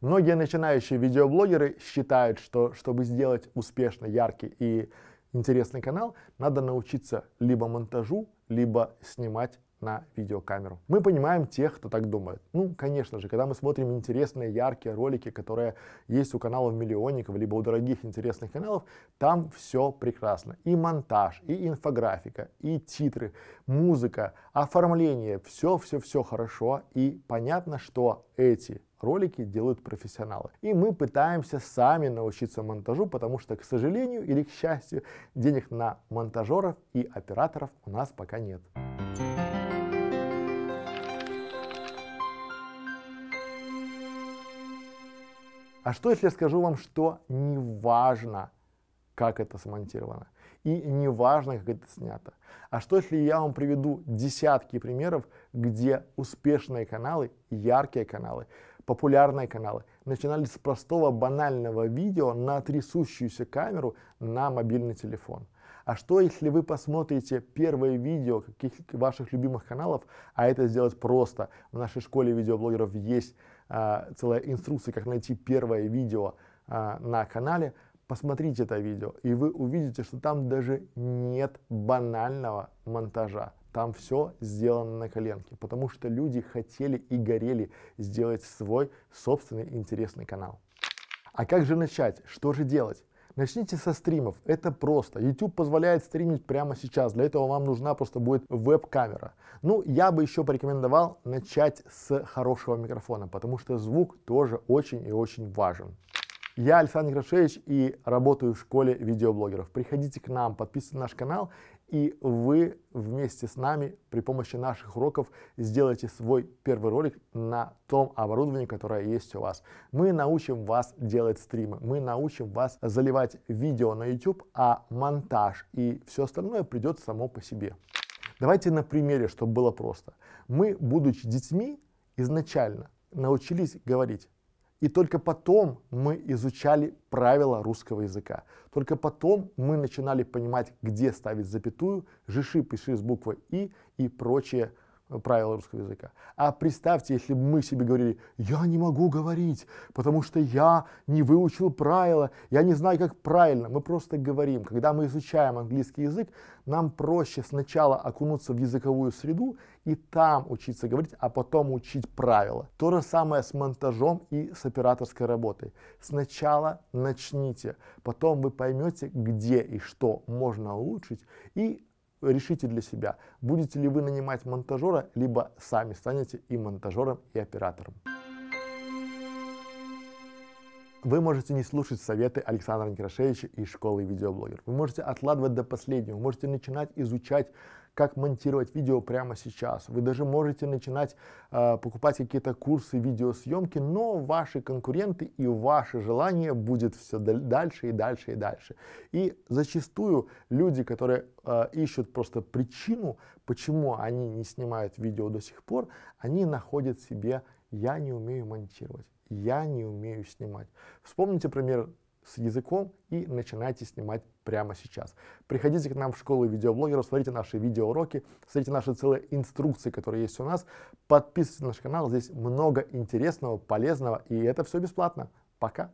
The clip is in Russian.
Многие начинающие видеоблогеры считают, что чтобы сделать успешный, яркий и интересный канал, надо научиться либо монтажу, либо снимать на видеокамеру. Мы понимаем тех, кто так думает. Ну, конечно же, когда мы смотрим интересные, яркие ролики, которые есть у каналов миллионников, либо у дорогих интересных каналов, там все прекрасно. И монтаж, и инфографика, и титры, музыка, оформление, все-все-все хорошо. И понятно, что эти ролики делают профессионалы. И мы пытаемся сами научиться монтажу, потому что, к сожалению или к счастью, денег на монтажеров и операторов у нас пока нет. А что, если я скажу вам, что не важно, как это смонтировано, и не важно, как это снято? А что, если я вам приведу десятки примеров, где успешные каналы, яркие каналы, популярные каналы начинали с простого банального видео на трясущуюся камеру на мобильный телефон. А что, если вы посмотрите первое видео каких ваших любимых каналов, а это сделать просто. В нашей школе видеоблогеров есть а, целая инструкция, как найти первое видео а, на канале. Посмотрите это видео, и вы увидите, что там даже нет банального монтажа. Там все сделано на коленке, потому что люди хотели и горели сделать свой собственный интересный канал. А как же начать? Что же делать? Начните со стримов, это просто. YouTube позволяет стримить прямо сейчас, для этого вам нужна просто будет веб-камера. Ну, я бы еще порекомендовал начать с хорошего микрофона, потому что звук тоже очень и очень важен. Я Александр Крашевич и работаю в школе видеоблогеров. Приходите к нам, подписывайтесь на наш канал, и вы вместе с нами при помощи наших уроков сделаете свой первый ролик на том оборудовании, которое есть у вас. Мы научим вас делать стримы, мы научим вас заливать видео на YouTube, а монтаж и все остальное придет само по себе. Давайте на примере, чтобы было просто. Мы, будучи детьми, изначально научились говорить и только потом мы изучали правила русского языка. Только потом мы начинали понимать, где ставить запятую, жиши, пиши с буквой «и» и прочее правила русского языка. А представьте, если бы мы себе говорили, я не могу говорить, потому что я не выучил правила, я не знаю, как правильно. Мы просто говорим. Когда мы изучаем английский язык, нам проще сначала окунуться в языковую среду и там учиться говорить, а потом учить правила. То же самое с монтажом и с операторской работой. Сначала начните, потом вы поймете, где и что можно улучшить, и решите для себя, будете ли вы нанимать монтажера, либо сами станете и монтажером, и оператором. Вы можете не слушать советы Александра Некрашевича из школы видеоблогер. Вы можете откладывать до последнего, вы можете начинать изучать как монтировать видео прямо сейчас. Вы даже можете начинать э, покупать какие-то курсы видеосъемки, но ваши конкуренты и ваше желание будет все дальше и дальше и дальше. И зачастую люди, которые э, ищут просто причину, почему они не снимают видео до сих пор, они находят себе я не умею монтировать, я не умею снимать. Вспомните пример с языком и начинайте снимать прямо сейчас. Приходите к нам в школу видеоблогеров, смотрите наши видеоуроки, смотрите наши целые инструкции, которые есть у нас. Подписывайтесь на наш канал, здесь много интересного, полезного, и это все бесплатно. Пока!